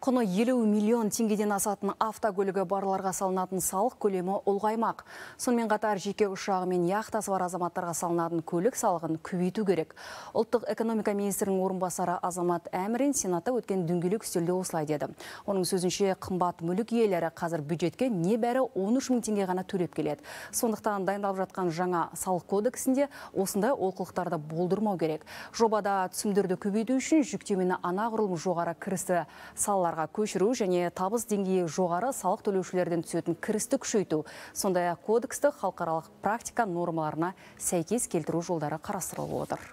құны елу миллион теңгеден асатын автокөлігі барларға салынатын салық көлемі ұлғаймақ сонымен қатар жеке ұшағы мен яхтасы бар азаматтарға салынатын көлік салығын көбейту керек ұлттық экономика министрінің орынбасары азамат әмірин сенатта өткен дөңгелек үстелде осылай деді оның сөзінше қымбат мүлік иелері қазір бюджетке небәрі он үш мың теңге ғана төлеп келеді сондықтан дайындалып жатқан жаңа салық кодексінде осындай олқылықтарды болдырмау керек жобада түсімдерді көбейту үшін жүктемені анағұрлым жоғары кірісті салалар ға көшіру және табыс деңгейі жоғары салық төлеушілерден түсетін кірісті күшейту сондай ақ кодексті халықаралық практика нормаларына сәйкес келтіру жолдары қарастырылып отыр